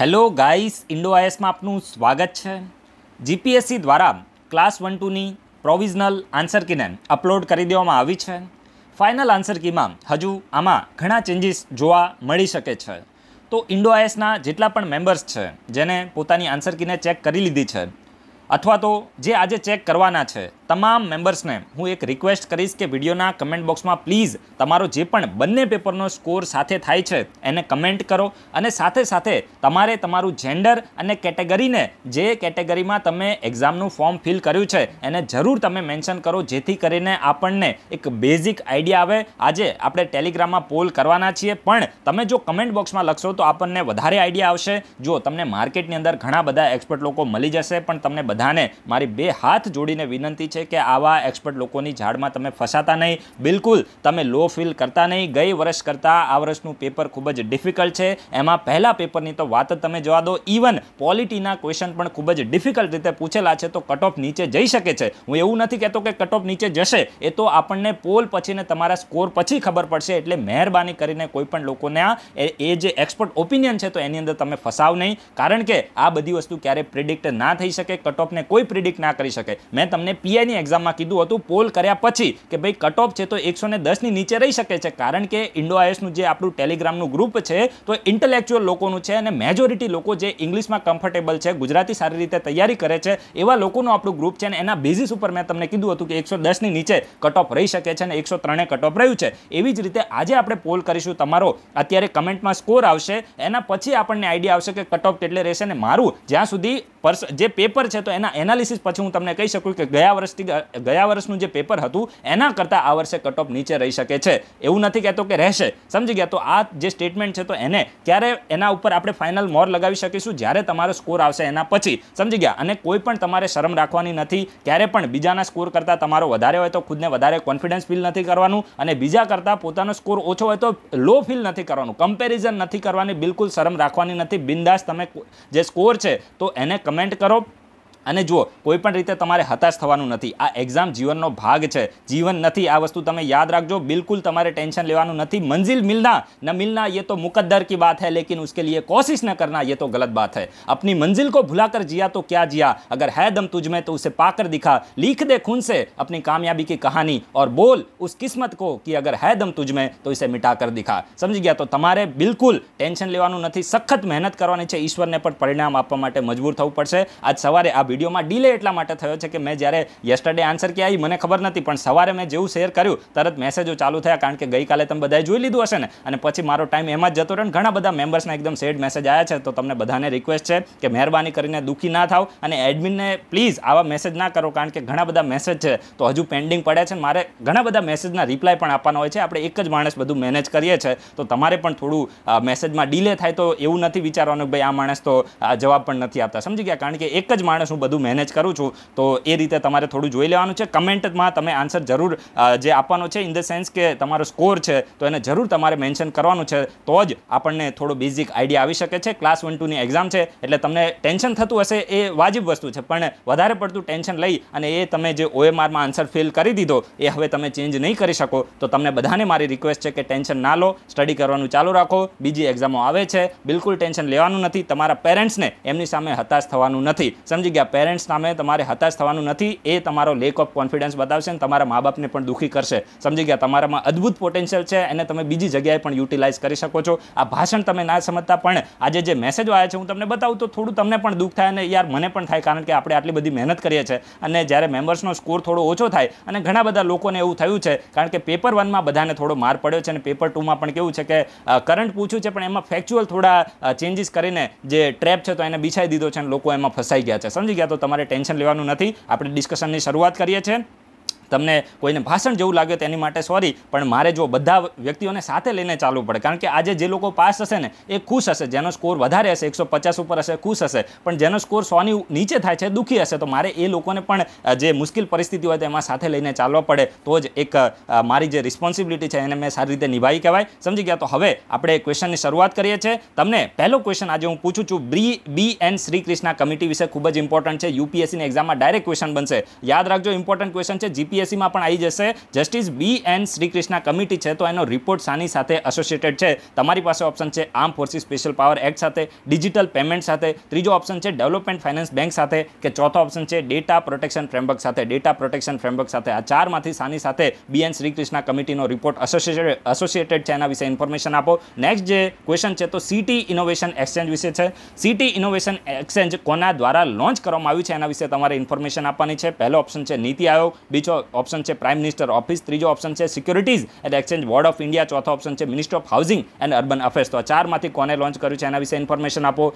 hello guys Indo આઈએસમાં આપનું સ્વાગત છે જીપીએસસી દ્વારા ક્લાસ વન ટુની પ્રોવિઝનલ આન્સર કીને અપલોડ કરી દેવામાં આવી છે ફાઇનલ આન્સર કીમાં હજુ આમાં ઘણા ચેન્જીસ જોવા મળી શકે છે તો ઇન્ડો આઈએસના જેટલા પણ મેમ્બર્સ છે જેને પોતાની આન્સર કીને ચેક કરી લીધી છે અથવા તો જે આજે ચેક કરવાના છે તમામ મેમ્બર્સને હું એક રિક્વેસ્ટ કરીશ કે વિડીયોના કમેન્ટ બોક્સમાં પ્લીઝ તમારો જે પણ બંને પેપરનો સ્કોર સાથે થાય છે એને કમેન્ટ કરો અને સાથે સાથે તમારે તમારું જેન્ડર અને કેટેગરીને જે કેટેગરીમાં તમે એક્ઝામનું ફોર્મ ફિલ કર્યું છે એને જરૂર તમે મેન્શન કરો જેથી કરીને આપણને એક બેઝિક આઈડિયા આવે આજે આપણે ટેલિગ્રામમાં પોલ કરવાના છીએ પણ તમે જો કમેન્ટ બોક્સમાં લખશો તો આપણને વધારે આઈડિયા આવશે જો તમને માર્કેટની અંદર ઘણા બધા એક્સપર્ટ લોકો મળી જશે પણ તમને બધાને મારી બે હાથ જોડીને વિનંતી છે છે કે આવા એક્સપર્ટ લોકોની ઝાડમાં તમે ફસાતા નહીં બિલકુલ તમે લો ફીલ કરતા નહીં ગઈ વર્ષ કરતાં આ વર્ષનું પેપર ખૂબ જ ડિફિકલ્ટ છે એમાં પહેલાં પેપરની તો વાત જ તમે જોવા દો ઇવન પોલિટીના ક્વેશ્ચન પણ ખૂબ જ ડિફિકલ્ટ રીતે પૂછેલા છે તો કટ ઓફ નીચે જઈ શકે છે હું એવું નથી કહેતો કે કટ ઓફ નીચે જશે એ તો આપણને પોલ પછીને તમારા સ્કોર પછી ખબર પડશે એટલે મહેરબાની કરીને કોઈપણ લોકોને આ એ જે એક્સપર્ટ ઓપિનિયન છે તો એની અંદર તમે ફસાવ નહીં કારણ કે આ બધી વસ્તુ ક્યારેય પ્રિડિક્ટ ના થઈ શકે કટ ઓફને કોઈ પ્રિડિક્ટ ના કરી શકે મેં તમને પીઆઈ રેલવેની એક્ઝામમાં કીધું હતું પોલ કર્યા પછી કે ભાઈ કટ ઓફ છે તો એકસો ને દસની નીચે રહી શકે છે કારણ કે ઇન્ડો આઈએસનું જે આપણું ટેલિગ્રામનું ગ્રુપ છે તો ઇન્ટેલેક્ચ્યુઅલ લોકોનું છે અને મેજોરિટી લોકો જે ઇંગ્લિશમાં કમ્ફર્ટેબલ છે ગુજરાતી સારી રીતે તૈયારી કરે છે એવા લોકોનું આપણું ગ્રુપ છે અને એના બેઝિસ ઉપર મેં તમને કીધું હતું કે એકસો દસની નીચે કટ ઓફ રહી શકે છે અને એકસો ત્રણે કટ ઓફ રહ્યું છે એવી જ રીતે આજે આપણે પોલ કરીશું તમારો અત્યારે કમેન્ટમાં સ્કોર આવશે એના પછી આપણને આઈડિયા આવશે કે કટ ઓફ કેટલે રહેશે અને મારું જ્યાં સુધી પર્સ જે પેપર છે તો એના એનાલિસિસ પછી હું તમને કહી શકું કે ગયા વર્ષથી ગયા વર્ષનું જે પેપર હતું એના કરતાં આ વર્ષે કટ ઓફ નીચે રહી શકે છે એવું નથી કહેતો કે રહેશે સમજી ગયા તો આ જે સ્ટેટમેન્ટ છે તો એને ક્યારે એના ઉપર આપણે ફાઇનલ મોર લગાવી શકીશું જ્યારે તમારો સ્કોર આવશે એના પછી સમજી ગયા અને કોઈ પણ તમારે શરમ રાખવાની નથી ક્યારે પણ બીજાના સ્કોર કરતાં તમારો વધારે હોય તો ખુદને વધારે કોન્ફિડન્સ ફીલ નથી કરવાનું અને બીજા કરતાં પોતાનો સ્કોર ઓછો હોય તો લો ફીલ નથી કરવાનું કમ્પેરિઝન નથી કરવાની બિલકુલ શરમ રાખવાની નથી બિંદાસ તમે જે સ્કોર છે તો એને કમેન્ટ કરો અને જુઓ કોઈ પણ રીતે તમારે હતાશ થવાનું નથી આ एग्जाम જીવનનો ભાગ છે જીવન નથી આ વસ્તુ તમે યાદ રાખજો બિલકુલ તમારે ટેન્શન લેવાનું નથી મંઝિલ મળના ન મળના એ તો મુકદ્દરની વાત છે લેકિન ઉસકે લિયે કોશિશ ન કરના એ તો ગલત વાત છે apni મંઝિલ કો ભૂલા કર જીયા તો ક્યા જીયા અગર હૈ દમ તુજમે તો ઉસે પાકર દિખા લીખ દે ખૂન સે apni કਾਮયાબી કી કહાની ઓર બોલ ઉસ કિસ્મત કો કી અગર હૈ દમ તુજમે તો ઇસે મિટા કર દિખા સમજી ગયા તો તમારે બિલકુલ ટેન્શન લેવાનું નથી સખત મહેનત કરવાને છે ઈશ્વર ને પણ પરિણામ આપવા માટે મજબૂર થવું પડશે આજ સવારે વિડીયોમાં ડીલે એટલા માટે થયો છે કે મેં જ્યારે યસ્ટરડે આન્સર કે આવી મને ખબર નથી પણ સવારે મેં જેવું શેર કર્યું તરત મેસેજો ચાલુ થયા કારણ કે ગઈકાલે તમે બધાએ જોઈ લીધું હશે ને અને પછી મારો ટાઈમ એમાં જ જતો રહ્યો ઘણા બધા મેમ્બર્સના એકદમ સેડ મેસેજ આવ્યા છે તો તમને બધાને રિક્વેસ્ટ છે કે મહેરબાની કરીને દુઃખી ના થાવ અને એડમિનને પ્લીઝ આવા મેસેજ ના કરો કારણ કે ઘણા બધા મેસેજ છે તો હજુ પેન્ડિંગ પડ્યા છે મારે ઘણા બધા મેસેજના રિપ્લાય પણ આપવાના હોય છે આપણે એક જ માણસ બધું મેનેજ કરીએ છીએ તો તમારે પણ થોડું મેસેજમાં ડીલે થાય તો એવું નથી વિચારવાનું કે ભાઈ આ માણસ તો જવાબ પણ નથી આપતા સમજી ગયા કારણ કે એક જ માણસ હું બધું મેનેજ કરું છું તો એ રીતે તમારે થોડું જોઈ લેવાનું છે કમેન્ટમાં તમે આન્સર જરૂર જે આપવાનો છે ઇન ધ સેન્સ કે તમારો સ્કોર છે તો એને જરૂર તમારે મેન્શન કરવાનું છે તો જ આપણને થોડો બેઝિક આઈડિયા આવી શકે છે ક્લાસ વન ટુની એક્ઝામ છે એટલે તમને ટેન્શન થતું હશે એ વાજિબ વસ્તુ છે પણ વધારે પડતું ટેન્શન લઈ અને એ તમે જે ઓએમઆરમાં આન્સર ફિલ કરી દીધો એ હવે તમે ચેન્જ નહીં કરી શકો તો તમને બધાને મારી રિક્વેસ્ટ છે કે ટેન્શન ના લો સ્ટડી કરવાનું ચાલુ રાખો બીજી એક્ઝામો આવે છે બિલકુલ ટેન્શન લેવાનું નથી તમારા પેરેન્ટ્સને એમની સામે હતાશ થવાનું નથી સમજી ગયા પેરેન્ટ્સ સામે તમારે હતાશ થવાનું નથી એ તમારો લેક ઓફ કોન્ફિડન્સ બતાવશે અને તમારા મા બાપને પણ દુઃખી કરશે સમજી ગયા તમારામાં અદ્ભુત પોટેન્શિયલ છે એને તમે બીજી જગ્યાએ પણ યુટિલાઇઝ કરી શકો છો આ ભાષણ તમે ના સમજતા પણ આજે જે મેસેજો આવ્યા છે હું તમને બતાવું તો થોડું તમને પણ દુઃખ થાય અને યાર મને પણ થાય કારણ કે આપણે આટલી બધી મહેનત કરીએ છીએ અને જ્યારે મેમ્બર્સનો સ્કોર થોડો ઓછો થાય અને ઘણા બધા લોકોને એવું થયું છે કારણ કે પેપર વનમાં બધાને થોડો માર પડ્યો છે અને પેપર ટુમાં પણ કેવું છે કે કરંટ પૂછ્યું છે પણ એમાં ફેક્ચ્યુઅલ થોડા ચેન્જીસ કરીને જે ટ્રેપ છે તો એને બિછાઈ દીધો છે અને લોકો એમાં ફસાઈ ગયા છે સમજી ગયા ગયા તો તમારે ટેન્શન લેવાનું નથી આપણે ડિસ્કશનની શરૂઆત કરીએ છીએ તમને કોઈને ભાષણ જેવું લાગે તેની માટે સોરી પણ મારે જો બધા વ્યક્તિઓને સાથે લઈને ચાલવું પડે કારણ કે આજે જે લોકો પાસ હશે ને એ ખુશ હશે જેનો સ્કોર વધારે હશે એકસો પચાસ ઉપર હશે ખુશ હશે પણ જેનો સ્કોર સોની નીચે થાય છે દુઃખી હશે તો મારે એ લોકોને પણ જે મુશ્કેલ પરિસ્થિતિ હોય તેમાં સાથે લઈને ચાલવા પડે તો જ એક મારી જે રિસ્પોન્સિબિલિટી છે એને મેં સારી રીતે નિભાવી કહેવાય સમજી ગયા તો હવે આપણે ક્વેશ્ચનની શરૂઆત કરીએ છીએ તમને પહેલો ક્વેશ્ચન આજે હું પૂછું છું બ્રી બી એન્ડ શ્રીકૃષ્ણ કમિટી વિશે ખૂબ જ ઇમ્પોર્ટન્ટ છે યુપીએસસીની એક્ઝામમાં ડાયરેક્ટ ક્વેશ્ચન બનશે યાદ રાખજો ઇમ્પોર્ટન્ટ ક્વેશ્ચન છે જીપીએસ સીબીએસઈમાં પણ આવી જશે justice B N Srikrishna committee છે તો એનો રિપોર્ટ સાની સાથે એસોસિએટેડ છે તમારી પાસે ઓપ્શન છે arm forces special power act સાથે ડિજિટલ પેમેન્ટ સાથે ત્રીજો ઓપ્શન છે ડેવલપમેન્ટ ફાઇનાન્સ બેંક સાથે કે ચોથો ઓપ્શન છે ડેટા પ્રોટેક્શન ફ્રેમવર્ક સાથે ડેટા પ્રોટેક્શન ફ્રેમવર્ક સાથે આ ચારમાંથી સાની સાથે બી એન શ્રીકૃષ્ણા કમિટીનો રિપોર્ટ એસોસિએટેડ એસોસિએટેડ છે એના વિશે ઇન્ફોર્મેશન આપો નેક્સ્ટ જે ક્વેશ્ચન છે તો સિટી ઇનોવેશન એક્સચેન્જ વિશે છે સિટી ઇનોવેશન એક્સચેન્જ કોના દ્વારા લોન્ચ કરવામાં આવ્યું છે એના વિશે તમારે ઇન્ફોર્મેશન આપવાની છે પહેલો ઓપ્શન છે નીતિ આયોગ બીજો ઓપ્શન છે પ્રાઇમ મિનિસ્ટર ઓફિસ ત્રીજો ઓપ્શન છે સિક્યુરિટીઝ એટલે એક્સચેન્જ બોર્ડ ઓફ ઇન્ડિયા ચોથો ઓપ્શન છે minister of housing and urban affairs તો આ ચારમાંથી કોને લોન્ચ કર્યું છે એના વિશે ઇન્ફોર્મેશન આપો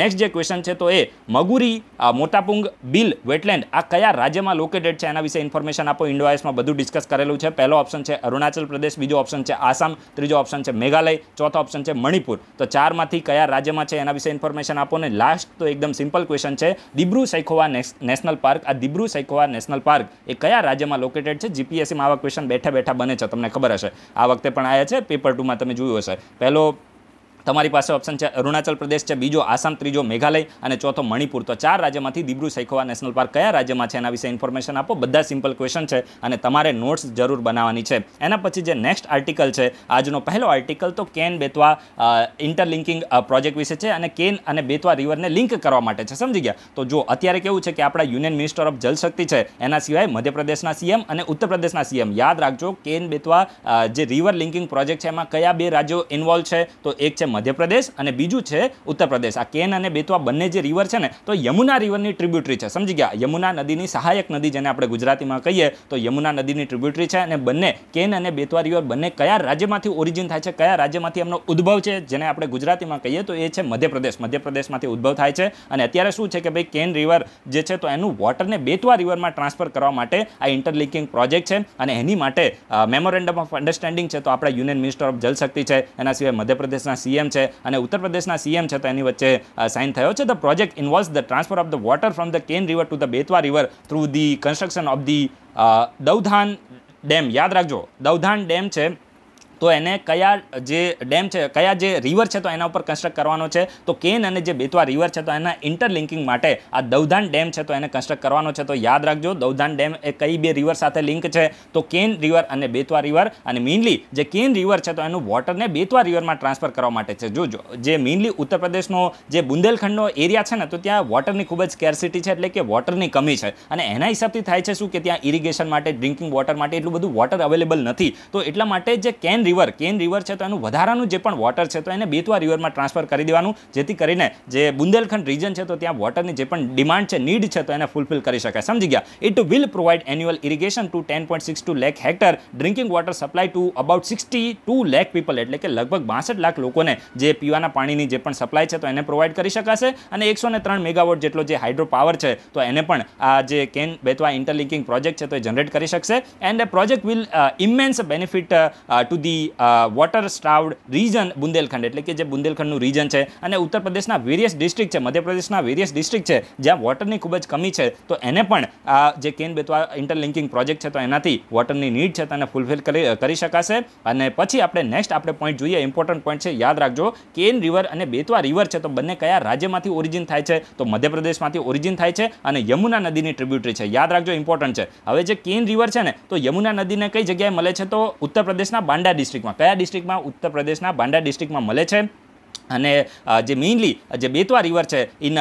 નેક્સ્ટ જે ક્વેશ્ચન છે તો એ મગુરી મોટાપુંગ બિલ વેટલેન્ડ આ કયા રાજ્યમાં લોકેટેડ છે એના વિશે ઇન્ફોર્મેશન આપો ઇન્ડોઆઈસમાં બધું ડિસ્કસ કરેલું છે પહેલો ઓપ્શન છે અરુણાચલ પ્રદેશ બીજો ઓપ્શન છે આસામ ત્રીજો ઓપ્શન છે મેઘાલય ચોથો ઓપ્શન છે મણિપુર તો ચારમાંથી કયા રાજ્યમાં છે એના વિશે ઇન્ફોર્મેશન આપો ને લાસ્ટ તો એકદમ સિમ્પલ ક્વેશ્ચન છે દિબ્રુ સૈખોવા નેશનલ પાર્ક આ દિબ્રુ સૈખોવા નેશનલ પાર્ક એ કયા રાજ્યમાં એમાં લોકેટેડ છે જીપીએસસીમાં આવા ક્વેશ્ચન બેઠા બેઠા બને છે તમને ખબર હશે આ વખતે પણ આવ્યા છે પેપર ટુમાં તમે જોયું હશે પહેલો તમારી પાસે ઓપ્શન છે અરુણાચલ પ્રદેશ છે બીજો આસામ ત્રીજો મેઘાલય અને ચોથો મણિપુર તો ચાર રાજ્યમાંથી દિબ્રુ સૈખોવા નેશનલ પાર્ક કયા રાજ્યમાં છે એના વિશે ઇન્ફોર્મેશન આપો બધા સિમ્પલ ક્વેશ્ચન છે અને તમારે નોટ્સ જરૂર બનાવવાની છે એના પછી જે નેક્સ્ટ આર્ટિકલ છે આજનો પહેલો આર્ટિકલ તો કેન બેતવા ઇન્ટરલિંકિંગ પ્રોજેક્ટ વિશે છે અને કેન અને બેતવા રિવરને લિંક કરવા માટે છે સમજી ગયા તો જો અત્યારે કેવું છે કે આપણા યુનિયન મિનિસ્ટર ઓફ જલશક્તિ છે એના સિવાય મધ્યપ્રદેશના સીએમ અને ઉત્તર પ્રદેશના સીએમ યાદ રાખજો કેન બેતવા જે રિવર લિંકિંગ પ્રોજેક્ટ છે એમાં કયા બે રાજ્યો ઇન્વોલ્વ છે તો એક છે મધ્યપ્રદેશ અને બીજું છે ઉત્તર પ્રદેશ આ કેન અને બેતવા બંને જે રિવર છે ને તો યમુના રિવરની ટ્રિબ્યુટરી છે સમજી ગયા યમુના નદીની સહાયક નદી જેને આપણે ગુજરાતીમાં કહીએ તો યમુના નદીની ટ્રિબ્યુટરી છે અને બંને કેન અને બેતવા રિવર બંને કયા રાજ્યમાંથી ઓરિજિન થાય છે કયા રાજ્યમાંથી એમનો ઉદ્ભવ છે જેને આપણે ગુજરાતીમાં કહીએ તો એ છે મધ્યપ્રદેશ મધ્યપ્રદેશમાંથી ઉદ્ભવ થાય છે અને અત્યારે શું છે કે ભાઈ કેન રિવર જે છે તો એનું વોટરને બેતવા રિવરમાં ટ્રાન્સફર કરવા માટે આ ઇન્ટરલિંકિંગ પ્રોજેક્ટ છે અને એની માટે મેમોરેન્ડમ ઓફ અન્ડરસ્ટેન્ડિંગ છે તો આપણા યુનિયન મિનિસ્ટર ઓફ જલશક્તિ છે એના સિવાય મધ્યપ્રદેશના સીએમ સીએમ છે અને ઉત્તર પ્રદેશના સીએમ છે એની વચ્ચે સાઇન થયો છે the project involves the transfer of the water from the Ken river to the Betwa river through the construction of the Daudhan dam યાદ રાખજો દૌધાન ડેમ છે તો એને કયા જે ડેમ છે કયા જે રિવર છે તો એના ઉપર કન્સ્ટ્રક્ટ કરવાનો છે તો કેન અને જે બેતવા રિવર છે તો એના ઇન્ટરલિંકિંગ માટે આ દૌધાન ડેમ છે તો એને કન્સ્ટ્રક્ટ કરવાનો છે તો યાદ રાખજો દૌધાન ડેમ એ કઈ બે રિવર સાથે લિંક છે તો કેન રિવર અને બેતવા રિવર અને મેઇનલી જે કેન રિવર છે તો એનું વોટરને બેતવા રિવરમાં ટ્રાન્સફર કરવા માટે છે જો જે મેઇનલી ઉત્તર પ્રદેશનો જે બુંદેલખંડનો એરિયા છે ને તો ત્યાં વોટરની ખૂબ જ સ્કેરસિટી છે એટલે કે વોટરની કમી છે અને એના હિસાબથી થાય છે શું કે ત્યાં ઇરિગેશન માટે ડ્રિંકિંગ વોટર માટે એટલું બધું વોટર અવેલેબલ નથી તો એટલા માટે જે કેન રિવર કેન રિવર છે તો એનું વધારાનું જે પણ વોટર છે તો એને બેતવા રિવરમાં ટ્રાન્સફર કરી દેવાનું જેથી કરીને જે બુંદેલખંડ રિજન છે તો ત્યાં વોટરની જે પણ ડિમાન્ડ છે નીડ છે તો એને ફૂલફિલ કરી શકાય સમજી ગયા it will provide annual irrigation to ten point six two lakh hectare drinking water supply to about sixty two lakh people એટલે કે લગભગ બાસઠ લાખ લોકોને જે પીવાના પાણીની જે પણ સપ્લાય છે તો એને પ્રોવાઈડ કરી શકાશે અને એકસો ને ત્રણ મેગાવોટ જેટલો જે હાઇડ્રો પાવર છે તો એને પણ આ જે કેન બેતવા ઇન્ટરલિંકિંગ પ્રોજેક્ટ છે તો એ જનરેટ કરી શકશે and project will immense benefit to the water stressed region Bundelkhand એટલે કે જે બુંદેલખંડનું રીજન છે અને ઉત્તર પ્રદેશના વેરિયસ ડિસ્ટ્રિક્ટ છે મધ્યપ્રદેશના વેરિયસ ડિસ્ટ્રિક્ટ છે જ્યાં વોટરની ખૂબ જ કમી છે તો એને પણ આ જે કેન બેતવા ઇન્ટરલિંકિંગ પ્રોજેક્ટ છે તો એનાથી વોટરની નીડ છે તેને ફૂલફિલ કરી શકાશે અને પછી આપણે નેક્સ્ટ આપણે પોઈન્ટ જોઈએ ઇમ્પોર્ટન્ટ પોઈન્ટ છે યાદ રાખજો કેન રિવર અને બેતવા રિવર છે તો બંને કયા રાજ્યમાંથી ઓરિજિન થાય છે તો મધ્યપ્રદેશમાંથી ઓરિજિન થાય છે અને યમુના નદીની ટ્રિબ્યુટરી છે યાદ રાખજો ઇમ્પોર્ટન્ટ છે હવે જે કેન રિવર છે ને તો યમુના નદીને કઈ જગ્યાએ મળે છે તો ઉત્તર પ્રદેશના બાંડા ડિસ્ટ્રિક્ટ ડિસ્ટ્રિક્ટમાં કયા ડિસ્ટ્રિક્ટમાં ઉત્તર પ્રદેશના બાંડા ડિસ્ટ્રિક્ટમાં મળે છે અને જે મેઇનલી જે બેતવા રિવર છે in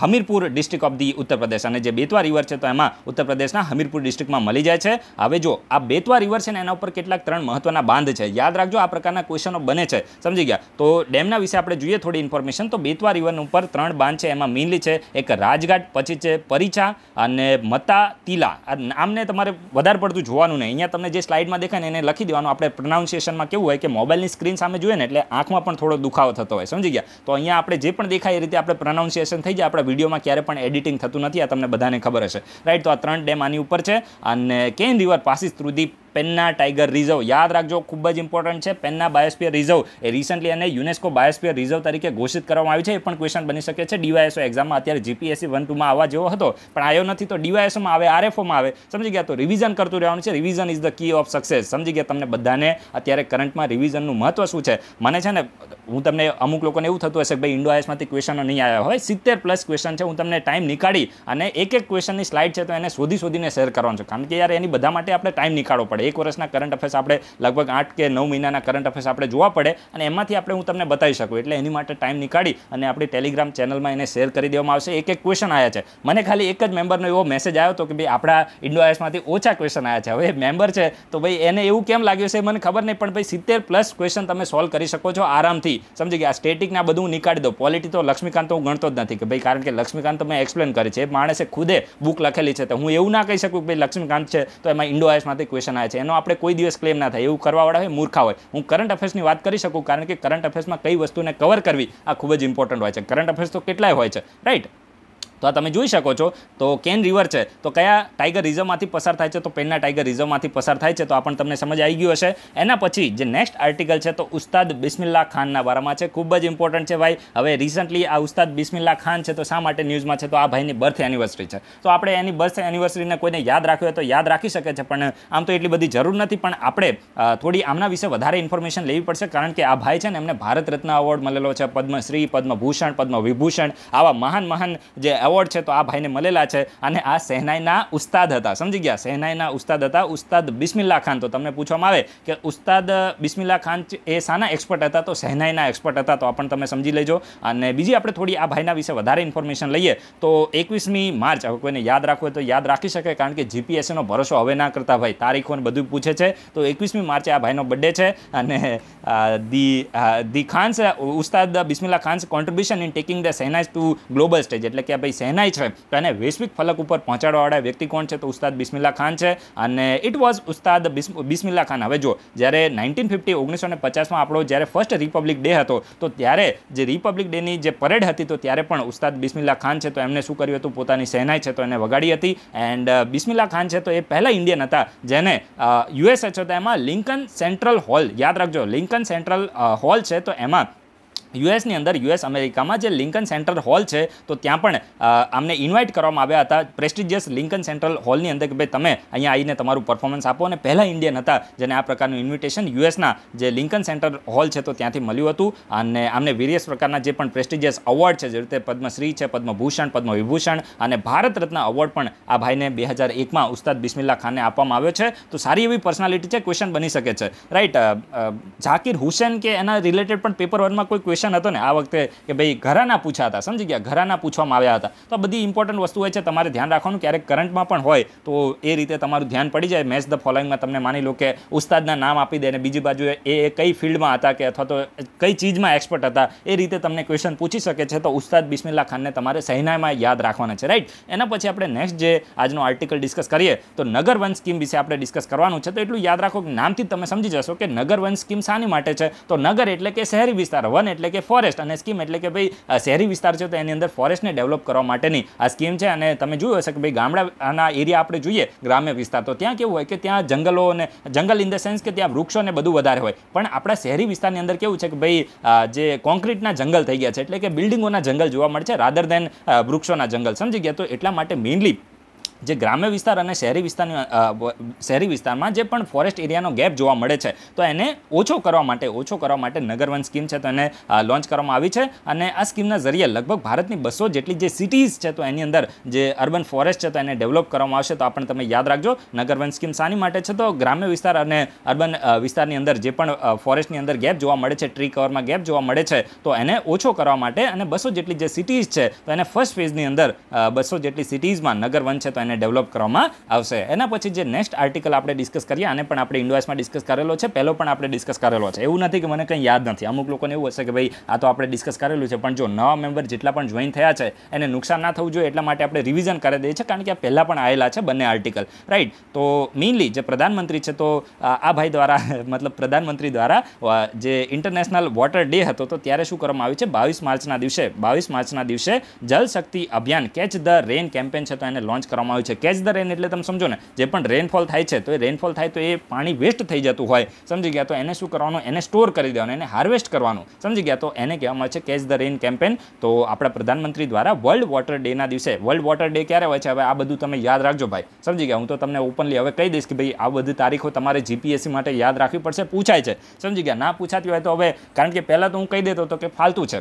Hamirpur district of the Uttar Pradesh અને જે બેતવા રિવર છે તો એમાં ઉત્તર પ્રદેશના હમીરપુર ડિસ્ટ્રિક્ટમાં મળી જાય છે હવે જો આ બેતવા રિવર છે ને એના ઉપર કેટલાક ત્રણ મહત્ત્વના બાંધ છે યાદ રાખજો આ પ્રકારના ક્વેશ્ચનો બને છે સમજી ગયા તો ડેમના વિશે આપણે જોઈએ થોડી ઇન્ફોર્મેશન તો બેતવા રિવર ઉપર ત્રણ બાંધ છે એમાં મેઇનલી છે એક રાજઘાટ પછી છે પરીચા અને મતા તિલા આમને તમારે વધારે પડતું જોવાનું નહીં અહીંયા તમને જે સ્લાઇડમાં દેખાય ને એને લખી દેવાનું આપણે પ્રોનાઉન્સિએશનમાં કેવું હોય કે મોબાઈલની સ્ક્રીન સામે જોઈએ ને એટલે આંખમાં પણ થોડો દુખાવો થતો હોય સમજી ગયા તો અહીંયા આપણે જે પણ દેખાય એ રીતે આપણે પ્રોનાઉન્સિએશન થઈ જાય આપણા વિડીયોમાં ક્યારે પણ એડિટિંગ થતું નથી આ તમને બધાને ખબર હશે રાઈટ તો આ ત્રણ ડેમ આની ઉપર છે અને Ken river passes through Panna tiger reserve યાદ રાખજો ખૂબ જ ઇમ્પોર્ટન્ટ છે પેન્ના બાયોસ્ફિયર રિઝર્વ એ રિસન્ટલી એને યુનેસ્કો બાયોસ્ફિયર રિઝર્વ તરીકે ઘોષિત કરવામાં આવ્યું છે એ પણ ક્વેશ્ચન બની શકે છે ડીવાયએસઓ એક્ઝામમાં અત્યારે જીપીએસસી વન ટુમાં આવવા જેવો હતો પણ આવ્યો નથી તો ડીવાયએસઓમાં આવે આરએફઓમાં આવે સમજી ગયા તો રિવિઝન કરતું રહેવાનું છે revision is the key of success સમજી ગયા તમને બધાને અત્યારે કરંટમાં રિવિઝનનું મહત્વ શું છે મને છે ને હું તમને અમુક લોકોને એવું થતું હશે કે ભાઈ ઇન્ડો આઈએસમાંથી ક્વેશ્ચનો નહીં આવ્યા હોય સિત્તેર પ્લસ ક્વેશ્ચન છે હું તમને ટાઈમ નીકાળી અને એક એક ક્વેશ્ચનની સ્લાઇડ છે તો એને શોધી શોધીને શેર કરવાનો છું કારણ કે યાર એની બધા માટે આપણે ટાઈમ નીકાળવો પડે પડે એક વર્ષના કરંટ અફેર્સ આપણે લગભગ આઠ કે નવ મહિનાના કરંટ અફેર્સ આપણે જોવા પડે અને એમાંથી આપણે હું તમને બતાવી શકું એટલે એની માટે ટાઈમ નીકાળી અને આપણી ટેલિગ્રામ ચેનલમાં એને શેર કરી દેવામાં આવશે એક એક ક્વેશ્ચન આવ્યા છે મને ખાલી એક જ મેમ્બરનો એવો મેસેજ આવ્યો હતો કે ભાઈ આપણા ઇન્ડો આયસમાંથી ઓછા ક્વેશ્ચન આવ્યા છે હવે મેમ્બર છે તો ભાઈ એને એવું કેમ લાગ્યું છે મને ખબર નહીં પણ ભાઈ સિત્તેર પ્લસ ક્વેશ્ચન તમે સોલ્વ કરી શકો છો આરામથી સમજી ગયા સ્ટેટિકના બધું હું નીકાળી દઉં પોલિટી તો લક્ષ્મીકાંત હું ગણતો જ નથી કે ભાઈ કારણ કે લક્ષ્મીકાંત મેં એક્સપ્લેન કરી છે એ માણસે ખુદે બુક લખેલી છે તો હું એવું ના કહી શકું કે ભાઈ લક્ષ્મીકાંત છે તો એમાં ઇન્ડો આઈએસમાંથી ક્વેશ્ચન આવે છે એનો આપણે કોઈ દિવસ ક્લેમ ના થાય એવું કરવાવાળા હોય મૂર્ખા હોય હું કરંટ અફેર્સની વાત કરી શકું કારણ કે કરંટ અફેર્સમાં કઈ વસ્તુને કવર કરવી આ ખૂબ જ ઇમ્પોર્ટન્ટ હોય છે કરંટ અફેર્સ તો કેટલાય હોય છે રાઈટ તો આ તમે જોઈ શકો છો તો કેન રિવર છે તો કયા ટાઈગર રિઝર્વમાંથી પસાર થાય છે તો પેનના ટાઈગર રિઝર્વમાંથી પસાર થાય છે તો આ પણ તમને સમજ આવી ગયું હશે એના પછી જે નેક્સ્ટ આર્ટિકલ છે તો ઉસ્તાદ બિસ્મિલ્લા ખાનના બારામાં છે ખૂબ જ ઇમ્પોર્ટન્ટ છે ભાઈ હવે રિસન્ટલી આ ઉસ્તાદ બિસ્મિલ્લા ખાન છે તો શા માટે ન્યૂઝમાં છે તો આ ભાઈની બર્થ એનિવર્સરી છે તો આપણે એની બર્થ એનિવર્સરીને કોઈને યાદ રાખ્યું હોય તો યાદ રાખી શકે છે પણ આમ તો એટલી બધી જરૂર નથી પણ આપણે થોડી આમના વિશે વધારે ઇન્ફોર્મેશન લેવી પડશે કારણ કે આ ભાઈ છે ને એમને ભારત રત્ન એવોર્ડ મળેલો છે પદ્મશ્રી પદ્મભૂષણ પદ્મ વિભૂષણ આવા મહાન મહાન જે એવોર્ડ છે તો આ ભાઈને મળેલા છે અને આ સહેનાઈના ઉસ્તાદ હતા સમજી ગયા સહેનાઈના ઉસ્તાદ હતા ઉસ્તાદ બિસ્મિલ્લા ખાન તો તમને પૂછવામાં આવે કે ઉસ્તાદ બિસ્મિલ્લા ખાન એ સાના એક્સપર્ટ હતા તો સહેનાઈના એક્સપર્ટ હતા તો આ પણ તમે સમજી લેજો અને બીજી આપણે થોડી આ ભાઈના વિશે વધારે ઇન્ફોર્મેશન લઈએ તો એકવીસમી માર્ચ હવે કોઈને યાદ રાખવું હોય તો યાદ રાખી શકે કારણ કે જીપીએસસીનો ભરોસો હવે ના કરતા ભાઈ તારીખોને બધું પૂછે છે તો એકવીસમી માર્ચે આ ભાઈનો બર્થડે છે અને the the Khan's Ustad Bismillah Khan's contribution in taking the shehnai to global stage એટલે કે ભાઈ સહેનાઈ છે તો એને વૈશ્વિક ફલક ઉપર પહોંચાડવાવાળા વ્યક્તિ કોણ છે તો ઉસ્તાદ બિસ્મિલ્લા ખાન છે અને ઇટ વોઝ ઉસ્તાદ બિસ્મિલ્લા ખાન હવે જો જ્યારે નાઇન્ટીન ફિફ્ટી ઓગણીસો ને પચાસમાં આપણો જ્યારે ફર્સ્ટ રિપબ્લિક ડે હતો તો ત્યારે જે રિપબ્લિક ડેની જે પરેડ હતી તો ત્યારે પણ ઉસ્તાદ બિસ્મિલ્લા ખાન છે તો એમને શું કર્યું હતું પોતાની સહેનાઈ છે તો એને વગાડી હતી એન્ડ બિસ્મિલ્લા ખાન છે તો એ પહેલાં ઇન્ડિયન હતા જેને યુએસએ છે તો એમાં લિંકન સેન્ટ્રલ હોલ યાદ રાખજો લિંકન સેન્ટ્રલ હોલ છે તો એમાં યુએસની અંદર યુએસ અમેરિકામાં જે લિંકન સેન્ટ્રલ હોલ છે તો ત્યાં પણ અમને ઇન્વાઇટ કરવામાં આવ્યા હતા પ્રેસ્ટિજિયસ લિંકન સેન્ટ્રલ હોલની અંદર કે ભાઈ તમે અહીંયા આવીને તમારું પરફોર્મન્સ આપો અને પહેલાં ઇન્ડિયન હતા જેને આ પ્રકારનું ઇન્વિટેશન યુએસના જે લિંકન સેન્ટ્રલ હોલ છે તો ત્યાંથી મળ્યું હતું અને અમને વેરિયસ પ્રકારના જે પણ પ્રેસ્ટિજિયસ અવોર્ડ છે જે રીતે પદ્મશ્રી છે પદ્મભૂષણ પદ્મવિભૂષણ અને ભારત રત્ન અવોર્ડ પણ આ ભાઈને બે હજાર એકમાં ઉસ્તાદ બિસ્મિલ્લા ખાને આપવામાં આવ્યો છે તો સારી એવી પર્સનાલિટી છે ક્વેશ્ચન બની શકે છે રાઈટ ઝાકીર હુસેન કે એના રિલેટેડ પણ પેપર વનમાં કોઈ ક્વેશ્ચન ક્વેશ્ચન હતો ને આ વખતે કે ભાઈ ઘરાના પૂછાતા સમજી ગયા ઘરાના પૂછવામાં આવ્યા હતા તો આ બધી ઇમ્પોર્ટન્ટ વસ્તુ હોય છે તમારે ધ્યાન રાખવાનું ક્યારેક કરંટમાં પણ હોય તો એ રીતે તમારું ધ્યાન પડી જાય મેચ ધ ફોલોઈંગમાં તમને માની લો કે ઉસ્તાદના નામ આપી દે અને બીજી બાજુ એ કઈ ફિલ્ડમાં હતા કે અથવા તો કઈ ચીજમાં એક્સપર્ટ હતા એ રીતે તમને ક્વેશ્ચન પૂછી શકે છે તો ઉસ્તાદ બિસ્મિલ્લા ખાનને તમારે સહેનામાં યાદ રાખવાના છે રાઈટ એના પછી આપણે નેક્સ્ટ જે આજનો આર્ટિકલ ડિસ્કસ કરીએ તો નગર વન સ્કીમ વિશે આપણે ડિસ્કસ કરવાનું છે તો એટલું યાદ રાખો કે નામથી તમે સમજી જશો કે નગર વન સ્કીમ શાની માટે છે તો નગર એટલે કે શહેરી વિસ્તાર વન એટલે એટલે કે ફોરેસ્ટ અને સ્કીમ એટલે કે ભાઈ શહેરી વિસ્તાર છે તો એની અંદર ફોરેસ્ટને ડેવલપ કરવા માટેની આ સ્કીમ છે અને તમે જોયું હશે કે ભાઈ ગામડાના એરિયા આપણે જોઈએ ગ્રામ્ય વિસ્તાર તો ત્યાં કેવું હોય કે ત્યાં જંગલો અને જંગલ ઇન ધ સેન્સ કે ત્યાં વૃક્ષો ને બધું વધારે હોય પણ આપણા શહેરી વિસ્તારની અંદર કેવું છે કે ભાઈ જે કોન્ક્રીટના જંગલ થઈ ગયા છે એટલે કે બિલ્ડિંગોના જંગલ જોવા મળે છે રાધર દેન વૃક્ષોના જંગલ સમજી ગયા તો એટલા માટે મેઇનલી જે ગ્રામ્ય વિસ્તાર અને શહેરી વિસ્તારની શહેરી વિસ્તારમાં જે પણ ફોરેસ્ટ એરિયાનો ગેપ જોવા મળે છે તો એને ઓછો કરવા માટે ઓછો કરવા માટે નગરવન સ્કીમ છે તો એને લોન્ચ કરવામાં આવી છે અને આ સ્કીમના જરિએ લગભગ ભારતની બસો જેટલી જે સિટીઝ છે તો એની અંદર જે અર્બન ફોરેસ્ટ છે તો એને ડેવલપ કરવામાં આવશે તો આ પણ તમે યાદ રાખજો નગરવન સ્કીમ શાની માટે છે તો ગ્રામ્ય વિસ્તાર અને અર્બન વિસ્તારની અંદર જે પણ ફોરેસ્ટની અંદર ગેપ જોવા મળે છે ટ્રી કવરમાં ગેપ જોવા મળે છે તો એને ઓછો કરવા માટે અને બસો જેટલી જે સિટીઝ છે તો એને ફર્સ્ટ ફેઝની અંદર બસો જેટલી સિટીઝમાં નગરવન છે તો એને ડેવલપ કરવામાં આવશે એના પછી જે નેક્સ્ટ આર્ટિકલ આપણે ડિસ્કસ કરીએ આને પણ આપણે ઇન્ડોઇસમાં ડિસ્કસ કરેલો છે પહેલો પણ આપણે ડિસ્કસ કરેલો છે એવું નથી કે મને કંઈ યાદ નથી અમુક લોકોને એવું હશે કે ભાઈ આ તો આપણે ડિસ્કસ કરેલું છે પણ જો નવા મેમ્બર જેટલા પણ જોઈન થયા છે એને નુકસાન ના થવું જોઈએ એટલા માટે આપણે રિવિઝન કરી દઈએ છીએ કારણ કે આ પહેલાં પણ આવેલા છે બંને આર્ટિકલ રાઈટ તો મેઇનલી જે પ્રધાનમંત્રી છે તો આ ભાઈ દ્વારા મતલબ પ્રધાનમંત્રી દ્વારા જે ઇન્ટરનેશનલ વોટર ડે હતો તો ત્યારે શું કરવામાં આવ્યું છે બાવીસ માર્ચના દિવસે બાવીસ માર્ચના દિવસે જલશક્તિ અભિયાન કેચ ધ રેન કેમ્પેન છે તો એને લોન્ચ કરવામાં કરવામાં આવ્યું છે કેચ ધ રેન એટલે તમે સમજો ને જે પણ રેનફોલ થાય છે તો એ રેનફોલ થાય તો એ પાણી વેસ્ટ થઈ જતું હોય સમજી ગયા તો એને શું કરવાનું એને સ્ટોર કરી દેવાનું એને હાર્વેસ્ટ કરવાનું સમજી ગયા તો એને કહેવામાં આવે છે કેચ ધ રેન કેમ્પેન તો આપણા પ્રધાનમંત્રી દ્વારા વર્લ્ડ વોટર ડેના દિવસે વર્લ્ડ વોટર ડે ક્યારે હોય છે હવે આ બધું તમે યાદ રાખજો ભાઈ સમજી ગયા હું તો તમને ઓપનલી હવે કહી દઈશ કે ભાઈ આ બધી તારીખો તમારે જીપીએસસી માટે યાદ રાખવી પડશે પૂછાય છે સમજી ગયા ના પૂછાતી હોય તો હવે કારણ કે પહેલાં તો હું કહી દેતો હતો કે ફાલતું છે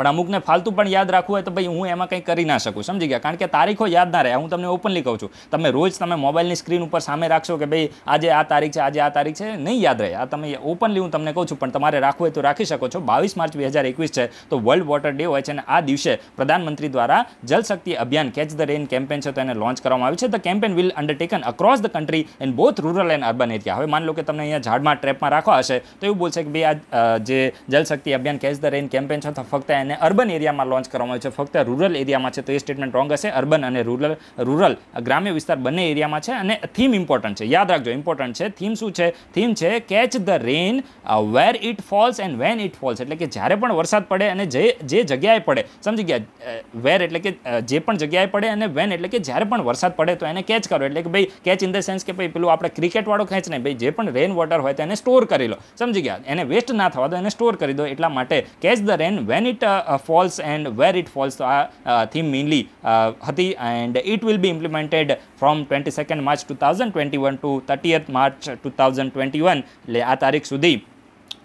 પણ અમુકને ફાલતું પણ યાદ રાખવું હોય તો ભાઈ હું એમાં કંઈ કરી ના શકું સમજી ગયા કારણ કે તારીખો યાદ ના રહે હું તમને ઓપનલી કહું છું તમે રોજ તમે મોબાઈલની સ્ક્રીન ઉપર સામે રાખશો કે ભાઈ આજે આ તારીખ છે આજે આ તારીખ છે નહીં યાદ રહે આ તમે ઓપનલી હું તમને કહું છું પણ તમારે રાખવું હોય તો રાખી શકો છો બાવીસ માર્ચ બે હજાર એકવીસ છે તો વર્લ્ડ વોટર ડે હોય છે અને આ દિવસે પ્રધાનમંત્રી દ્વારા જલશક્તિ અભિયાન કેચ ધ રેન કેમ્પેન છે તો એને લોન્ચ કરવામાં આવ્યું છે the campaign will undertaken across the country in both rural and urban area હવે માન લો કે તમને અહીંયા ઝાડમાં ટ્રેપમાં રાખવા હશે તો એવું બોલશે કે ભાઈ આ જે જલશક્તિ અભિયાન કેચ ધ રેન કેમ્પેન છે તો ફક્ત એને અને અર્બન એરિયામાં લોન્ચ કરવામાં આવ્યું છે ફક્ત રૂરલ એરિયામાં છે તો એ સ્ટેટમેન્ટ રોંગ હશે અર્બન અને રૂરલ રૂરલ ગ્રામ્ય વિસ્તાર બંને એરિયામાં છે અને થીમ ઇમ્પોર્ટન્ટ છે યાદ રાખજો ઇમ્પોર્ટન્ટ છે થીમ શું છે થીમ છે catch the rain where it falls and when it falls એટલે કે જ્યારે પણ વરસાદ પડે અને જે જે જગ્યાએ પડે સમજી ગયા વેર એટલે કે જે પણ જગ્યાએ પડે અને વેન એટલે કે જ્યારે પણ વરસાદ પડે તો એને કેચ કરો એટલે કે ભાઈ કેચ ઇન ધ સેન્સ કે ભાઈ પેલું આપણે ક્રિકેટવાળો ખેંચ નહીં ભાઈ જે પણ રેન વોટર હોય તો એને સ્ટોર કરી લો સમજી ગયા એને વેસ્ટ ના થવા દો એને સ્ટોર કરી દો એટલા માટે catch the rain when it Uh, falls and where it falls the uh, uh, theme mainly Hathi and it will be implemented from 22nd March 2021 to 30th March 2021 Le તારીખ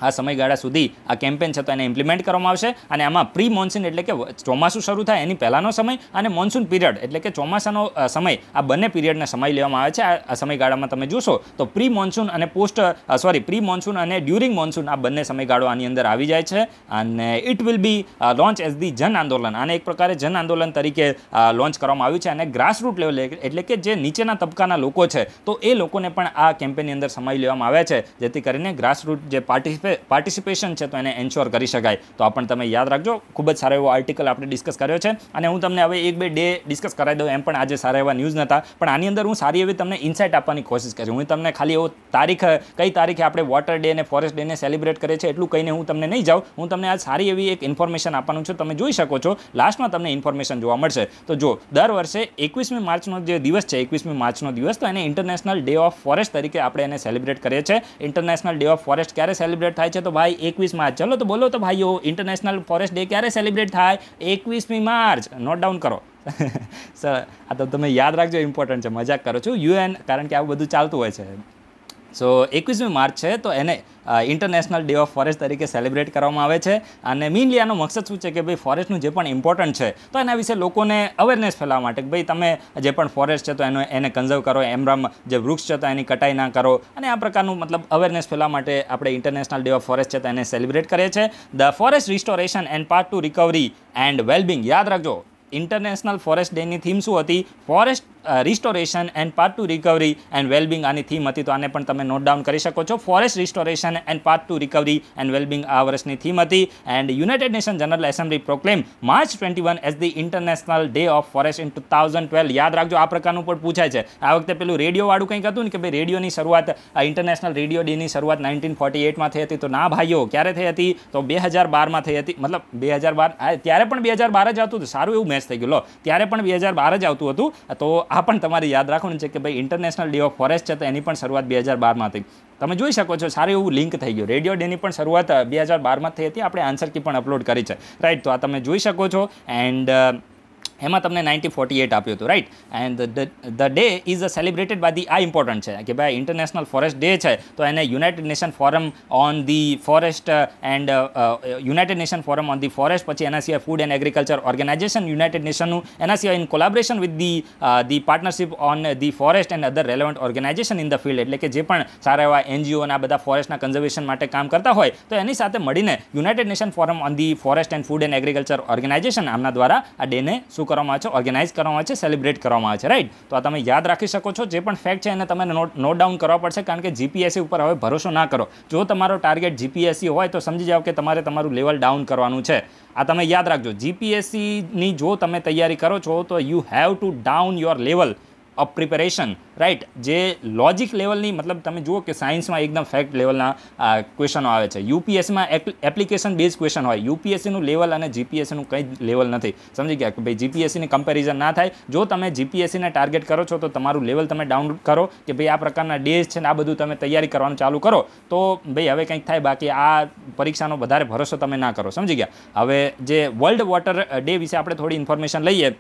આ સમયગાળા સુધી આ કેમ્પેન છે તો એને ઇમ્પ્લિમેન્ટ કરવામાં આવશે અને આમાં પ્રી મોન્સૂન એટલે કે ચોમાસું શરૂ થાય એની પહેલાંનો સમય અને મોન્સૂન પીરિયડ એટલે કે ચોમાસાનો સમય આ બંને પીરિયડને સમય લેવામાં આવે છે આ સમયગાળામાં તમે જોશો તો પ્રી મોન્સૂન અને પોસ્ટ સોરી પ્રી મોન્સૂન અને ડ્યુરિંગ મોન્સૂન આ બંને સમયગાળો આની અંદર આવી જાય છે અને it will be launch as the Jan Andolan આને એક પ્રકારે જન આંદોલન તરીકે લોન્ચ કરવામાં આવ્યું છે અને ગ્રાસરૂટ લેવલે એટલે કે જે નીચેના તબક્કાના લોકો છે તો એ લોકોને પણ આ કેમ્પેનની અંદર સમય લેવામાં આવે છે જેથી કરીને ગ્રાસરૂટ જે પાર્ટી પાર્ટિસિપેશન છે તો એને એન્શ્યોર કરી શકાય તો આ પણ તમે યાદ રાખજો ખૂબ જ સારો એવો આર્ટિકલ આપણે ડિસ્કસ કર્યો છે અને હું તમને હવે એક બે ડે ડિસ્કસ કરાવી દઉં એમ પણ આજે સારા એવા ન્યૂઝ નહોતા પણ આની અંદર હું સારી એવી તમને ઇન્સાઇટ આપવાની કોશિશ કરી હું તમને ખાલી એવો તારીખ કઈ તારીખે આપણે વોટર ડે અને ફોરેસ્ટ ડેને સેલિબ્રેટ કરીએ છીએ એટલું કહીને હું તમને નહીં જાઉં હું તમને આ સારી એવી એક ઇન્ફોર્મેશન આપવાનું છું તમે જોઈ શકો છો લાસ્ટમાં તમને ઇન્ફોર્મેશન જોવા મળશે તો જો દર વર્ષે એકવીસમી માર્ચનો જે દિવસ છે એકવીસમી માર્ચનો દિવસ તો એને ઇન્ટરનેશનલ ડે ઓફ ફોરેસ્ટ તરીકે આપણે એને સેલિબ્રેટ કરીએ છીએ ઇન્ટરનેશનલ ડે ઓફ ફોરેસ્ટ ક્યારે સેલિબ્રેટ સેલિબ્રેટ થાય છે તો ભાઈ એકવીસ માર્ચ ચલો તો બોલો તો ભાઈઓ ઇન્ટરનેશનલ ફોરેસ્ટ ડે ક્યારે સેલિબ્રેટ થાય એકવીસમી માર્ચ નોટ ડાઉન કરો સર આ તો તમે યાદ રાખજો ઇમ્પોર્ટન્ટ છે મજાક કરો છો યુએન કારણ કે આવું બધું ચાલતું હોય છે સો એકવીસમી માર્ચ છે તો એને ઇન્ટરનેશનલ ડે ઓફ ફોરેસ્ટ તરીકે સેલિબ્રેટ કરવામાં આવે છે અને મેઇનલી આનો મકસદ શું છે કે ભાઈ ફોરેસ્ટનું જે પણ ઇમ્પોર્ટન્ટ છે તો એના વિશે લોકોને અવેરનેસ ફેલાવવા માટે કે ભાઈ તમે જે પણ ફોરેસ્ટ છે તો એનો એને કન્ઝર્વ કરો એમરામ જે વૃક્ષ છે તો એની કટાઈ ના કરો અને આ પ્રકારનું મતલબ અવેરનેસ ફેલાવવા માટે આપણે ઇન્ટરનેશનલ ડે ઓફ ફોરેસ્ટ છે તો એને સેલિબ્રેટ કરીએ છીએ the forest restoration and path to recovery and wellbeing યાદ રાખજો ઇન્ટરનેશનલ ફોરેસ્ટ ડેની થીમ શું હતી forest restoration and path to recovery and wellbeing આની થીમ હતી તો આને પણ તમે નોટ ડાઉન કરી શકો છો forest restoration and path to recovery and wellbeing આ વર્ષની થીમ હતી and United Nation general assembly proclaim March twenty one as the international day of forest in two thousand twelve યાદ રાખજો આ પ્રકારનું પણ પૂછાય છે આ વખતે પેલું રેડિયોવાળું કંઈક હતું ને કે ભાઈ રેડિયોની શરૂઆત ઇન્ટરનેશનલ રેડિયો ડેની શરૂઆત નાઇન્ટીન ફોર્ટી એટમાં થઈ હતી તો ના ભાઈઓ ક્યારે થઈ હતી તો બે હજાર બારમાં થઈ હતી મતલબ બે હજાર બાર ત્યારે પણ બે હજાર બાર જ આવતું હતું સારું એવું મેચ થઈ ગયું લો ત્યારે પણ બે હજાર બાર જ આવતું હતું તો આ પણ તમારે યાદ રાખવાનું છે કે ભાઈ ઇન્ટરનેશનલ ડે ઓફ ફોરેસ્ટ છે તો એની પણ શરૂઆત બે હજાર બારમાં થઈ તમે જોઈ શકો છો સારું એવું લિંક થઈ ગયું રેડિયો ડેની પણ શરૂઆત બે હજાર બારમાં થઈ હતી આપણે આન્સર કી પણ અપલોડ કરી છે રાઈટ તો આ તમે જોઈ શકો છો એન્ડ એમાં તમને નાઇન્ટી ફોર્ટી એટ આપ્યું હતું right and the day is a celebrated by the આ ઇમ્પોર્ટન્ટ છે કે ભાઈ ઇન્ટરનેશનલ ફોરેસ્ટ ડે છે તો એને United Nation forum on the forest and United Nation forum on the forest પછી એના સિવાય food and agriculture organisation United નેશનનું એના સિવાય in collaboration with the the partnership on the forest and other relevant organisation in the field એટલે કે જે પણ સારા એવા એનજીઓના બધા ફોરેસ્ટના કન્ઝર્વેશન માટે કામ કરતા હોય તો એની સાથે મળીને United Nation forum on the forest and food and agriculture organisation આમના દ્વારા આ ડેને શું શું કરવામાં આવે છે ઓર્ગેનાઇઝ કરવામાં આવે છે સેલિબ્રેટ કરવામાં આવે છે રાઈટ તો આ તમે યાદ રાખી શકો છો જે પણ ફેક્ટ છે એને તમે નોટ નોટ ડાઉન કરવા પડશે કારણ કે જીપીએસસી e ઉપર હવે ભરોસો ના કરો જો તમારો ટાર્ગેટ જીપીએસસી e હોય તો સમજી જાઓ કે તમારે તમારું લેવલ ડાઉન કરવાનું છે આ તમે યાદ રાખજો જીપીએસસીની e જો તમે તૈયારી કરો છો તો you have to down your level of preparation right જે લોજિક લેવલની મતલબ તમે જુઓ કે સાયન્સમાં એકદમ ફેક્ટ લેવલના ક્વેશ્ચનો આવે છે યુપીએસમાં એપ્લિકેશન બેઝ ક્વેશ્ચન હોય યુપીએસસીનું લેવલ અને જીપીએસસીનું કંઈ લેવલ નથી સમજી ગયા કે ભાઈ જીપીએસસીની કમ્પેરિઝન ના થાય જો તમે જીપીએસસીને ટાર્ગેટ કરો છો તો તમારું લેવલ તમે ડાઉનલોડ કરો કે ભાઈ આ પ્રકારના ડેઝ છે ને આ બધું તમે તૈયારી કરવાનું ચાલુ કરો તો ભાઈ હવે કંઈક થાય બાકી આ પરીક્ષાનો વધારે ભરોસો તમે ના કરો સમજી ગયા હવે જે વર્લ્ડ વોટર ડે વિશે આપણે થોડી ઇન્ફોર્મેશન લઈએ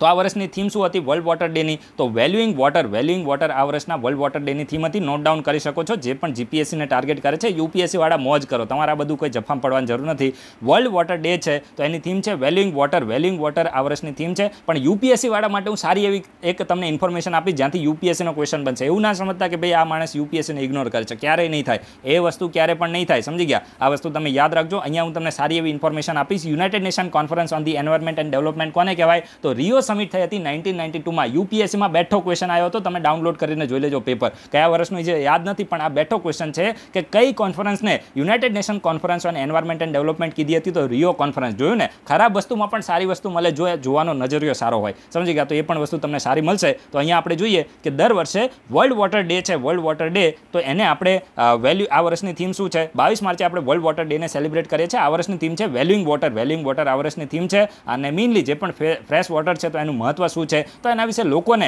તો આ વર્ષની થીમ શું હતી વર્લ્ડ વોટર ડેની તો વેલ્યુઇંગ વોટર વેલ્યુઇંગ વોટર આ વર્ષના વર્લ્ડ વોટર ડેની થીમ હતી નોટ ડાઉન કરી શકો છો જે પણ જીપીએસસીને ટાર્ગેટ કરે છે યુપીએસસીવાળા મોજ કરો તમારે આ બધું કોઈ જફામ પડવાની જરૂર નથી વર્લ્ડ વોટર ડે છે તો એની થીમ છે વેલ્યુઇંગ વોટર વેલ્યુઇંગ વોટર આ વર્ષની થીમ છે પણ યુપીએસસીવાળા માટે હું સારી એવી એક તમને ઇન્ફોર્મેશન આપી જ્યાંથી યુપીએસસીનો ક્વેશ્ચન બનશે એવું ના સમજતા કે ભાઈ આ માણસ યુપીએસસીને ઇગ્નોર કરે છે ક્યારેય નહીં થાય એ વસ્તુ ક્યારે પણ નહીં થાય સમજી ગયા આ વસ્તુ તમે યાદ રાખજો અહીંયા હું તમને સારી એવી ઇન્ફોર્મેશન આપીશ United Nation conference on the environment and development કોને કહેવાય તો રિયો સબમિટ થઈ હતી નાઇન્ટીન નાઇન્ટી ટુમાં યુપીએસસીમાં બેઠો ક્વેશ્ચન આવ્યો હતો તમે ડાઉનલોડ કરીને જોઈ લેજો પેપર કયા વર્ષનું જે યાદ નથી પણ આ બેઠો ક્વેશ્ચન છે કે કઈ કોન્ફરન્સને United Nation conference on environment and development કીધી હતી તો રિયો કોન્ફરન્સ જોયું ને ખરાબ વસ્તુમાં પણ સારી વસ્તુ મળે જો જોવાનો નજરિયો સારો હોય સમજી ગયા તો એ પણ વસ્તુ તમને સારી મળશે તો અહીંયા આપણે જોઈએ કે દર વર્ષે વર્લ્ડ વોટર ડે છે વર્લ્ડ વોટર ડે તો એને આપણે વેલ્યુ આ વર્ષની થીમ શું છે બાવીસ માર્ચે આપણે વર્લ્ડ વોટર ડેને સેલિબ્રેટ કરીએ છીએ આ વર્ષની થીમ છે વેલ્યુઇંગ વોટર વેલ્યુઇંગ વોટર આ વર્ષની થીમ છે અને મેઇનલી જે પણ ફ્રેશ વોટર છે તો એનું મહત્વ શું છે તો એના વિશે લોકોને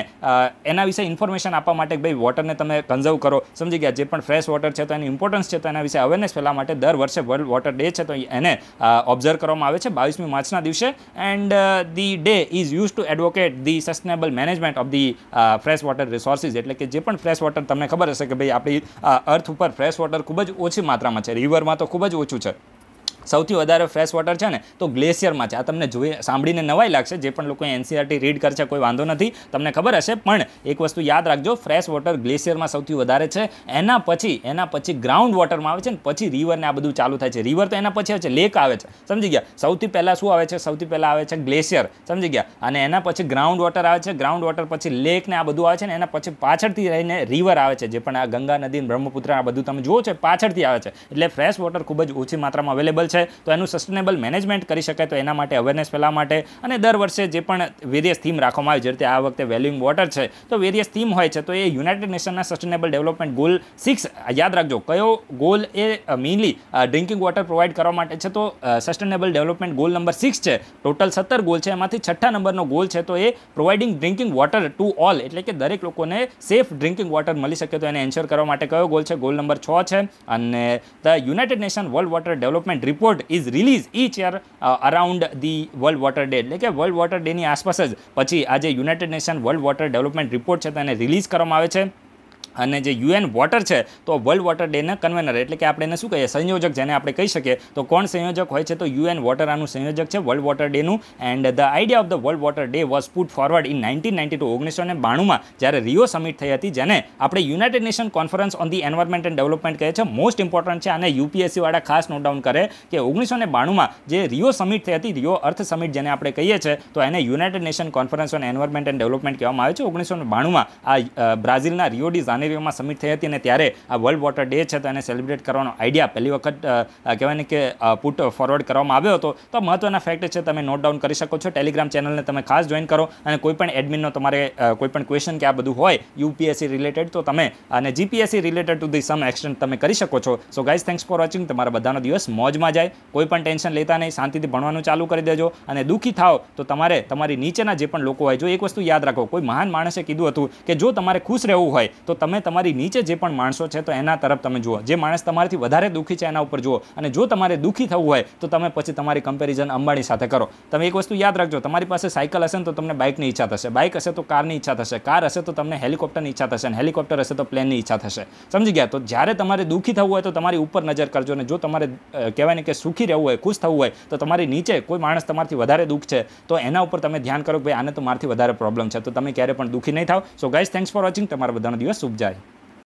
એના વિશે ઇન્ફોર્મેશન આપવા માટે ભાઈ વોટરને તમે કન્ઝર્વ કરો સમજી ગયા જે પણ ફ્રેશ વોટર છે તો એની ઇમ્પોર્ટન્સ છે તો એના વિશે અવેરનેસ ફેલાવવા માટે દર વર્ષે વર્લ્ડ વોટર ડે છે તો એને ઓબ્ઝર્વ કરવામાં આવે છે બાવીસમી માર્ચના દિવસે and the day is use to advocate the sustainable management of the fresh water resources એટલે કે જે પણ ફ્રેશ વોટર તમને ખબર હશે કે ભાઈ આપણી અર્થ ઉપર ફ્રેશ વોટર ખૂબ જ ઓછી માત્રામાં છે રિવરમાં તો ખૂબ જ ઓછું છે સૌથી વધારે ફ્રેશ વોટર છે ને તો ગ્લેશિયરમાં છે આ તમને જોઈ સાંભળીને નવાઈ લાગશે જે પણ લોકો એનસીઆરટી રીડ કરશે કોઈ વાંધો નથી તમને ખબર હશે પણ એક વસ્તુ યાદ રાખજો ફ્રેશ વોટર ગ્લેશિયરમાં સૌથી વધારે છે એના પછી એના પછી ગ્રાઉન્ડ વોટરમાં આવે છે ને પછી રિવરને આ બધું ચાલુ થાય છે રિવર તો એના પછી આવે છે લેક આવે છે સમજી ગયા સૌથી પહેલાં શું આવે છે સૌથી પહેલાં આવે છે ગ્લેશિયર સમજી ગયા અને એના પછી ગ્રાઉન્ડ વોટર આવે છે ગ્રાઉન્ડ વોટર પછી લેક ને આ બધું આવે છે ને એના પછી પાછળથી રહીને રિવર આવે છે જે પણ આ ગંગા નદી બ્રહ્મપુત્ર આ બધું તમે જુઓ છો પાછળથી આવે છે એટલે ફ્રેશ વોટર ખૂબ જ ઓછી માત્રામાં અવેલેબલ છે છે તો એનું સસ્ટેનેબલ મેનેજમેન્ટ કરી શકાય તો એના માટે અવેરનેસ ફેલાવવા માટે અને દર વર્ષે જે પણ વેરિયસ થીમ રાખવામાં આવી જે રીતે આ વખતે વેલ્યુઇંગ વોટર છે તો વેરિયસ થીમ હોય છે તો એ યુનાઇટેડ નેશનના સસ્ટેનેબલ ડેવલપમેન્ટ ગોલ સિક્સ યાદ રાખજો કયો ગોલ એ મેઇનલી ડ્રિંકિંગ વોટર પ્રોવાઈડ કરવા માટે છે તો sustainable development goal number six છે ટોટલ સત્તર ગોલ છે એમાંથી છઠ્ઠા નંબરનો ગોલ છે તો એ providing drinking water to all એટલે કે દરેક લોકોને સેફ ડ્રિંકિંગ વોટર મળી શકે તો એને એન્શ્યોર કરવા માટે કયો ગોલ છે ગોલ નંબર છ છે અને the United Nation world water development report report is released each year uh, around the World Water એટલે કે વર્લ્ડ વોટર ડેની આસપાસ જ પછી આજે જે United Nation world water development report છે તેને રિલીઝ કરવામાં આવે છે અને જે યુએન વોટર છે તો વર્લ્ડ વોટર ડેના કન્વેનર એટલે કે આપણે શું કહીએ સંયોજક જેને આપણે કહી શકીએ તો કોણ સંયોજક હોય છે તો યુએન વોટર આનું સંયોજક છે વર્લ્ડ વોટર ડેનું and the idea of the world water day was put forward in nineteen ninety two ઓગણીસો ને બાણુંમાં જ્યારે રિયો સમિટ થઈ હતી જેને આપણે United Nation conference on the environment and development કહે છે મોસ્ટ ઇમ્પોર્ટન્ટ છે અને યુપીએસસીવાળા ખાસ નોટ ડાઉન કરે કે ઓગણીસો ને બાણુંમાં જે રિયો સમિટ થઈ હતી રિયો અર્થ સમિટ જેને આપણે કહીએ છીએ તો એને United Nation conference on environment and development કહેવામાં આવે છે ઓગણીસો ને બાણુંમાં આ બ્રાઝિલના રિયો ડી નેવિયોમાં સબમિટ થઈ હતી અને ત્યારે આ વર્લ્ડ વોટર ડે છે તેને સેલિબ્રેટ કરવાનો આઈડિયા પહેલી વખત કહેવાય ને કે પુટ ફોરવર્ડ કરવામાં આવ્યો હતો તો મહત્વના ફેક્ટ છે તમે નોટ ડાઉન કરી શકો છો ટેલિગ્રામ ચેનલને તમે ખાસ જોઈન કરો અને કોઈપણ એડમિનનો તમારે કોઈપણ ક્વેશ્ચન કે આ બધું હોય યુપીએસસી રિલેટેડ તો તમે અને GPSC related to the some extent તમે કરી શકો છો so guys thanks for watching તમારા બધાનો દિવસ મોજમાં જાય કોઈ પણ ટેન્શન લેતા નહીં શાંતિથી ભણવાનું ચાલુ કરી દેજો અને દુઃખી થાવ તો તમારે તમારી નીચેના જે પણ લોકો હોય જો એક વસ્તુ યાદ રાખો કોઈ મહાન માણસે કીધું હતું કે જો તમારે ખુશ રહેવું હોય તો તમે તમે તમારી નીચે જે પણ માણસો છે તો એના તરફ તમે જુઓ જે માણસ તમારાથી વધારે દુઃખી છે એના ઉપર જુઓ અને જો તમારે દુઃખી થવું હોય તો તમે પછી તમારી કમ્પેરિઝન અંબાણી સાથે કરો તમે એક વસ્તુ યાદ રાખજો તમારી પાસે સાયકલ હશે ને તો તમને બાઇકની ઈચ્છા થશે બાઇક હશે તો કારની ઈચ્છા થશે કાર હશે તો તમને હેલિકોપ્ટરની ઈચ્છા થશે અને હેલિકોપ્ટર હશે તો પ્લેનની ઈચ્છા થશે સમજી ગયા તો જ્યારે તમારે દુઃખી થવું હોય તો તમારી ઉપર નજર કરજો અને જો તમારે કહેવાય ને કે સુખી રહેવું હોય ખુશ થવું હોય તો તમારી નીચે કોઈ માણસ તમારથી વધારે દુઃખ છે તો એના ઉપર તમે ધ્યાન કરો કે ભાઈ આને તો મારાથી વધારે પ્રોબ્લેમ છે તો તમે ક્યારે પણ દુઃખી નહીં થાવ so guys thanks for watching તમારા બધાનો દિવસ શુભ যায়